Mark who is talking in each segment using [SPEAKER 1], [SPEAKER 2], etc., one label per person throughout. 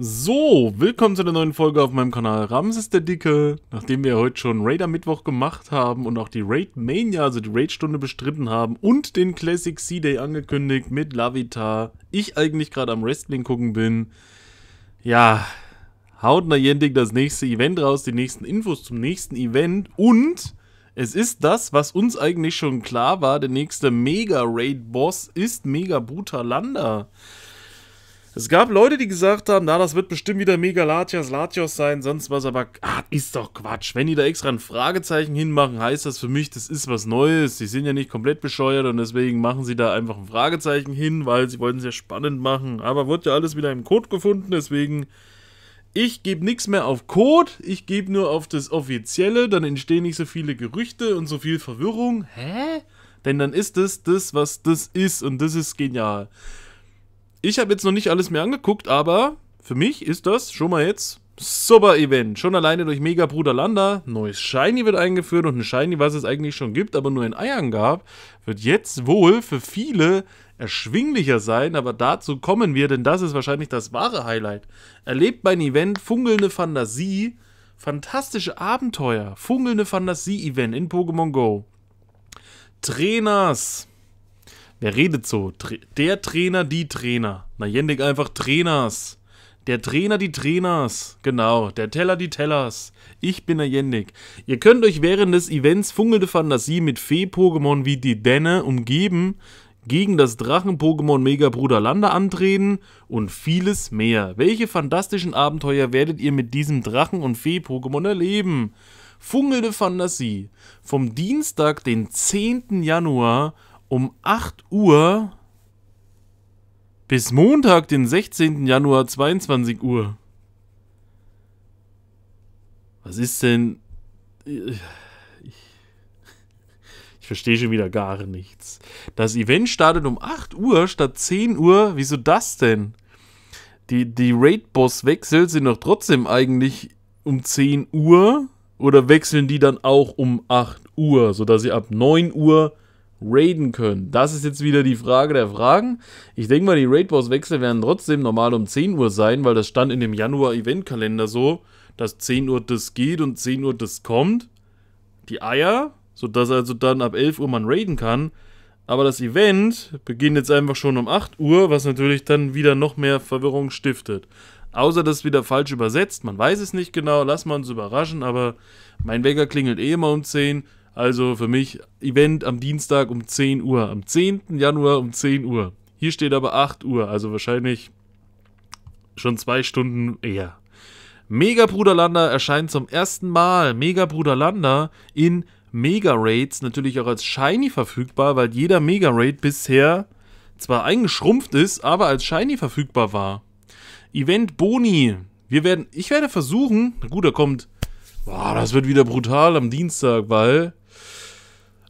[SPEAKER 1] So, willkommen zu einer neuen Folge auf meinem Kanal Ramses der Dicke. Nachdem wir heute schon Raider Mittwoch gemacht haben und auch die Raid Mania, also die Raid-Stunde bestritten haben und den Classic Sea day angekündigt mit Lavita, ich eigentlich gerade am Wrestling gucken bin. Ja, haut Niantic das nächste Event raus, die nächsten Infos zum nächsten Event und es ist das, was uns eigentlich schon klar war, der nächste Mega-Raid-Boss ist Mega Butalanda. Landa. Es gab Leute, die gesagt haben, na, das wird bestimmt wieder mega Latias, Latios sein, sonst was, aber ah, ist doch Quatsch. Wenn die da extra ein Fragezeichen hinmachen, heißt das für mich, das ist was Neues. Die sind ja nicht komplett bescheuert und deswegen machen sie da einfach ein Fragezeichen hin, weil sie wollten es ja spannend machen. Aber wird ja alles wieder im Code gefunden, deswegen ich gebe nichts mehr auf Code, ich gebe nur auf das Offizielle, dann entstehen nicht so viele Gerüchte und so viel Verwirrung. Hä? Denn dann ist es das, das, was das ist und das ist genial ich habe jetzt noch nicht alles mehr angeguckt, aber für mich ist das schon mal jetzt super Event. Schon alleine durch Mega Bruder Landa. Neues Shiny wird eingeführt und ein Shiny, was es eigentlich schon gibt, aber nur in Eiern gab, wird jetzt wohl für viele erschwinglicher sein, aber dazu kommen wir, denn das ist wahrscheinlich das wahre Highlight. Erlebt mein Event Fungelnde Fantasie, fantastische Abenteuer, Fungelnde Fantasie-Event in Pokémon Go. Trainers, Wer redet so? der Trainer, die Trainer. Na, Jendik einfach Trainers. Der Trainer, die Trainers. Genau, der Teller, die Tellers. Ich bin der Jendik. Ihr könnt euch während des Events Fungelde Fantasie mit Fee-Pokémon wie die Denne umgeben, gegen das Drachen-Pokémon Mega Bruder Lande antreten und vieles mehr. Welche fantastischen Abenteuer werdet ihr mit diesem Drachen- und Fee-Pokémon erleben? Fungelde Fantasie. Vom Dienstag, den 10. Januar um 8 Uhr bis Montag, den 16. Januar, 22 Uhr. Was ist denn... Ich, verstehe schon wieder gar nichts. Das Event startet um 8 Uhr statt 10 Uhr. Wieso das denn? Die, die Raid-Boss-Wechsel sind doch trotzdem eigentlich um 10 Uhr. Oder wechseln die dann auch um 8 Uhr, sodass sie ab 9 Uhr raiden können? Das ist jetzt wieder die Frage der Fragen. Ich denke mal, die Raid-Boss-Wechsel werden trotzdem normal um 10 Uhr sein, weil das stand in dem Januar-Event-Kalender so, dass 10 Uhr das geht und 10 Uhr das kommt. Die Eier, sodass also dann ab 11 Uhr man raiden kann. Aber das Event beginnt jetzt einfach schon um 8 Uhr, was natürlich dann wieder noch mehr Verwirrung stiftet. Außer dass wieder falsch übersetzt, man weiß es nicht genau, lass mal uns überraschen, aber mein Wecker klingelt eh immer um 10, also für mich Event am Dienstag um 10 Uhr. Am 10. Januar um 10 Uhr. Hier steht aber 8 Uhr, also wahrscheinlich schon zwei Stunden eher. Mega Bruderlander erscheint zum ersten Mal. Mega Bruderlander in Mega Raids natürlich auch als Shiny verfügbar, weil jeder Mega Raid bisher zwar eingeschrumpft ist, aber als Shiny verfügbar war. Event Boni. Wir werden, ich werde versuchen, na gut, da kommt, boah, das wird wieder brutal am Dienstag, weil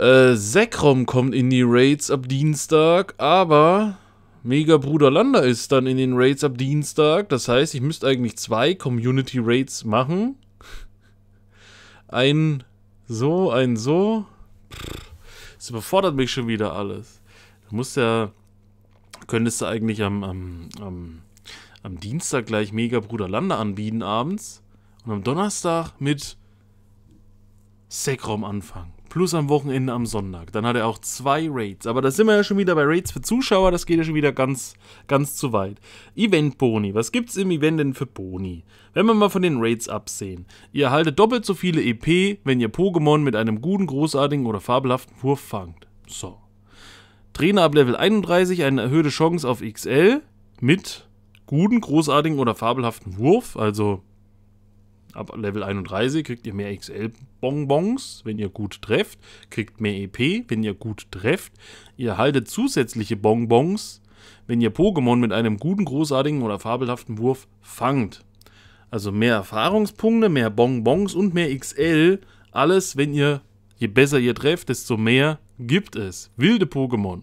[SPEAKER 1] äh, Sekrom kommt in die Raids ab Dienstag, aber Mega Bruder Landa ist dann in den Raids ab Dienstag. Das heißt, ich müsste eigentlich zwei Community Raids machen. Ein so, ein so. Das überfordert mich schon wieder alles. Du musst ja, könntest du eigentlich am, am, am, am Dienstag gleich Mega Bruder Landa anbieten abends und am Donnerstag mit Sekrom anfangen plus am Wochenende am Sonntag. Dann hat er auch zwei Raids. Aber da sind wir ja schon wieder bei Raids für Zuschauer, das geht ja schon wieder ganz, ganz zu weit. Event-Boni. Was gibt es im Event denn für Boni? Wenn wir mal von den Raids absehen. Ihr erhaltet doppelt so viele EP, wenn ihr Pokémon mit einem guten, großartigen oder fabelhaften Wurf fangt. So. Trainer ab Level 31, eine erhöhte Chance auf XL mit guten, großartigen oder fabelhaften Wurf, also Ab Level 31 kriegt ihr mehr XL-Bonbons, wenn ihr gut trefft. Kriegt mehr EP, wenn ihr gut trefft. Ihr haltet zusätzliche Bonbons, wenn ihr Pokémon mit einem guten, großartigen oder fabelhaften Wurf fangt. Also mehr Erfahrungspunkte, mehr Bonbons und mehr XL. Alles, wenn ihr, je besser ihr trefft, desto mehr gibt es. Wilde Pokémon.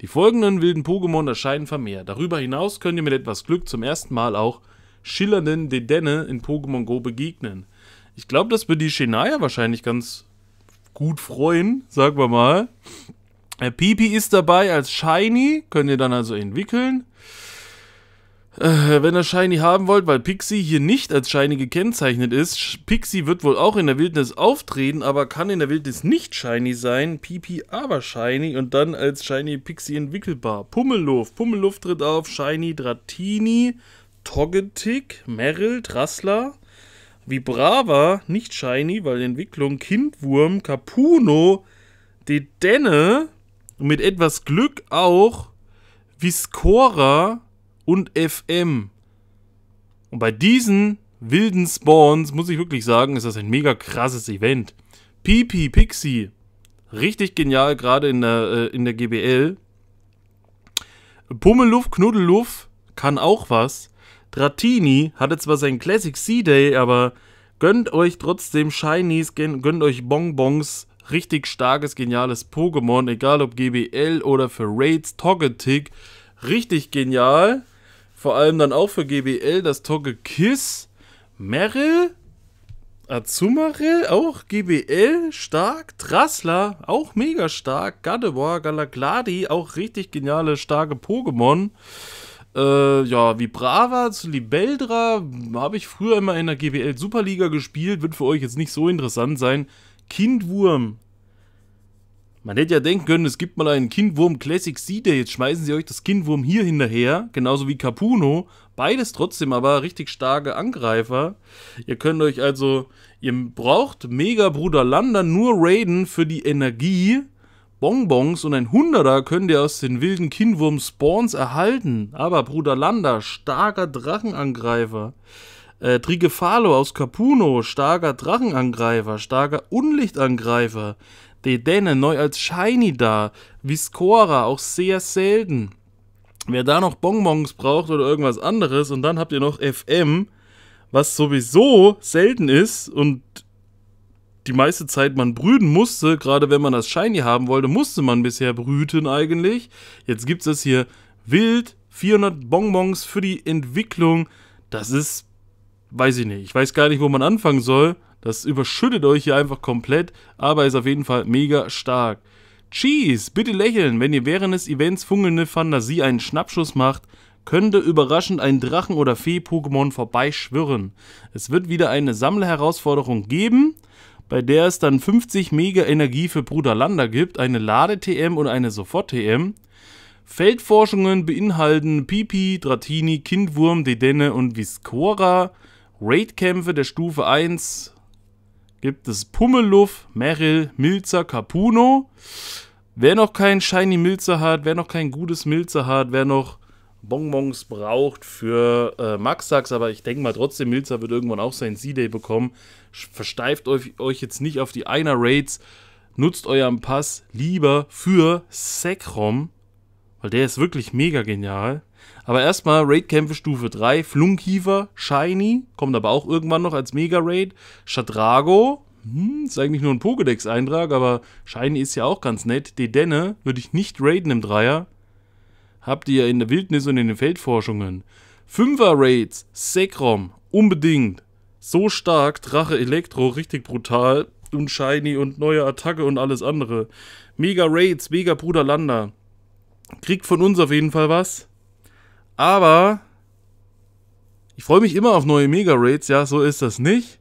[SPEAKER 1] Die folgenden wilden Pokémon erscheinen vermehrt. Darüber hinaus könnt ihr mit etwas Glück zum ersten Mal auch schillernden Dedenne in Pokémon Go begegnen. Ich glaube, das wir die Shenaya wahrscheinlich ganz gut freuen, sagen wir mal. Äh, Pipi ist dabei als Shiny, könnt ihr dann also entwickeln. Äh, wenn ihr Shiny haben wollt, weil Pixie hier nicht als Shiny gekennzeichnet ist. Pixie wird wohl auch in der Wildnis auftreten, aber kann in der Wildnis nicht Shiny sein. Pipi aber Shiny und dann als Shiny Pixie entwickelbar. Pummelluft. Pummelluft tritt auf. Shiny Dratini. Togetic, Merrill, Trassler, Vibrava, nicht Shiny, weil Entwicklung, Kindwurm, Capuno, Dedenne, mit etwas Glück auch Viscora und FM. Und bei diesen wilden Spawns muss ich wirklich sagen, ist das ein mega krasses Event. Pipi, Pixie, richtig genial, gerade in der, äh, in der GBL. Pummeluff, Knuddeluff kann auch was. Dratini hatte zwar seinen Classic C-Day, aber gönnt euch trotzdem Shinies, gönnt euch Bonbons, richtig starkes, geniales Pokémon, egal ob GBL oder für Raids, Togetic, richtig genial. Vor allem dann auch für GBL das Togekiss, Merrill, Azumarill, auch GBL, stark, Trassler, auch mega stark, Gardevoir, Galagladi, auch richtig geniale, starke Pokémon. Äh, ja, wie Brava zu Libeldra habe ich früher immer in der GBL Superliga gespielt, wird für euch jetzt nicht so interessant sein. Kindwurm. Man hätte ja denken können, es gibt mal einen Kindwurm Classic Seeder, jetzt schmeißen sie euch das Kindwurm hier hinterher, genauso wie Capuno. Beides trotzdem aber richtig starke Angreifer. Ihr könnt euch also, ihr braucht Mega Bruder Lander nur Raiden für die Energie Bonbons und ein Hunderter könnt ihr aus den wilden Kinnwurm Spawns erhalten. Aber Bruder Landa, starker Drachenangreifer. Äh, Trigefalo aus Capuno, starker Drachenangreifer, starker Unlichtangreifer. Dedenne neu als Shiny da. Viscora auch sehr selten. Wer da noch Bonbons braucht oder irgendwas anderes und dann habt ihr noch FM, was sowieso selten ist und die meiste Zeit man brüten musste, gerade wenn man das Shiny haben wollte, musste man bisher brüten eigentlich. Jetzt gibt es das hier wild, 400 Bonbons für die Entwicklung. Das ist, weiß ich nicht, ich weiß gar nicht, wo man anfangen soll. Das überschüttet euch hier einfach komplett, aber ist auf jeden Fall mega stark. Cheese, bitte lächeln, wenn ihr während des Events fungelnde Fantasie einen Schnappschuss macht, könnte überraschend ein Drachen- oder Fee-Pokémon vorbeischwirren. Es wird wieder eine Sammlerherausforderung geben bei der es dann 50 Mega Energie für Bruder Landa gibt, eine Lade-TM und eine Sofort-TM. Feldforschungen beinhalten Pipi, Dratini, Kindwurm, Dedenne und Viscora. Raidkämpfe der Stufe 1 gibt es Pummelluff, Merrill, Milzer, Capuno. Wer noch kein Shiny Milzer hat, wer noch kein gutes Milzer hat, wer noch Bonbons braucht für äh, Maxax, aber ich denke mal trotzdem, Milzer wird irgendwann auch sein C-Day bekommen. Versteift euch, euch jetzt nicht auf die einer Raids. Nutzt euren Pass lieber für Sekrom, weil der ist wirklich mega genial. Aber erstmal Raidkämpfe Stufe 3, Flunkiefer, Shiny, kommt aber auch irgendwann noch als Mega-Raid. Shadrago, hm, ist eigentlich nur ein Pokédex-Eintrag, aber Shiny ist ja auch ganz nett. Dedenne würde ich nicht raiden im Dreier habt ihr in der Wildnis und in den Feldforschungen. Fünfer-Raids, Sekrom, unbedingt. So stark, Drache Elektro, richtig brutal und shiny und neue Attacke und alles andere. Mega Raids, mega Bruder Lander. Kriegt von uns auf jeden Fall was. Aber ich freue mich immer auf neue Mega Raids, ja, so ist das nicht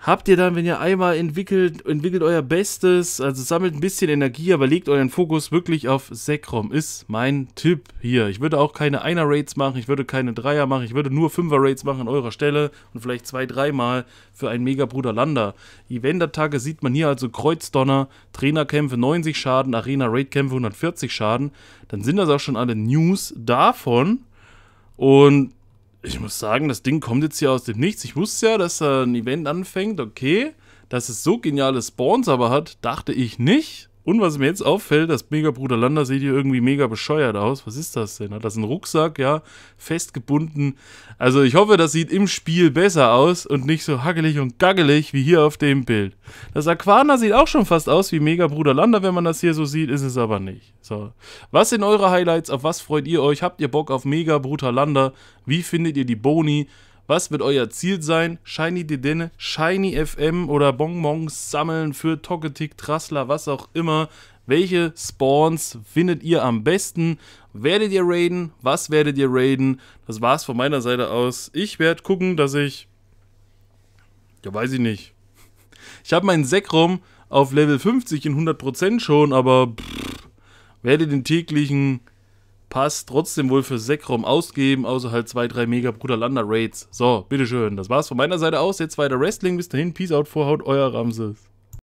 [SPEAKER 1] habt ihr dann, wenn ihr einmal entwickelt, entwickelt euer Bestes, also sammelt ein bisschen Energie, aber legt euren Fokus wirklich auf Sekrom, ist mein Tipp hier. Ich würde auch keine Einer-Raids machen, ich würde keine Dreier machen, ich würde nur Fünfer-Raids machen an eurer Stelle und vielleicht zwei, dreimal für einen Mega-Bruder Lander. Event-Attacke sieht man hier also Kreuzdonner, Trainerkämpfe 90 Schaden, Arena-Raid-Kämpfe 140 Schaden. Dann sind das auch schon alle News davon und ich muss sagen, das Ding kommt jetzt hier aus dem Nichts. Ich wusste ja, dass da ein Event anfängt, okay. Dass es so geniale Spawns aber hat, dachte ich nicht. Und was mir jetzt auffällt, das Mega-Bruder Lander sieht hier irgendwie mega bescheuert aus. Was ist das denn? Hat das einen Rucksack, ja, festgebunden. Also ich hoffe, das sieht im Spiel besser aus und nicht so hackelig und gaggelig wie hier auf dem Bild. Das Aquana sieht auch schon fast aus wie Mega-Bruder Lander, wenn man das hier so sieht, ist es aber nicht. So, was sind eure Highlights? Auf was freut ihr euch? Habt ihr Bock auf Mega-Bruder Lander? Wie findet ihr die Boni? Was wird euer Ziel sein? Shiny Dedenne, Shiny FM oder Bonbons sammeln für Toketik, Trassler, was auch immer. Welche Spawns findet ihr am besten? Werdet ihr raiden? Was werdet ihr raiden? Das war's von meiner Seite aus. Ich werde gucken, dass ich. Ja, weiß ich nicht. Ich habe meinen Sekrom auf Level 50 in 100% schon, aber pff, werde den täglichen Pass trotzdem wohl für Sekrom ausgeben, außer halt zwei, drei Mega Bruder Lander Raids. So, bitteschön. Das war's von meiner Seite aus. Jetzt weiter Wrestling. Bis dahin. Peace out, Vorhaut, euer Ramses.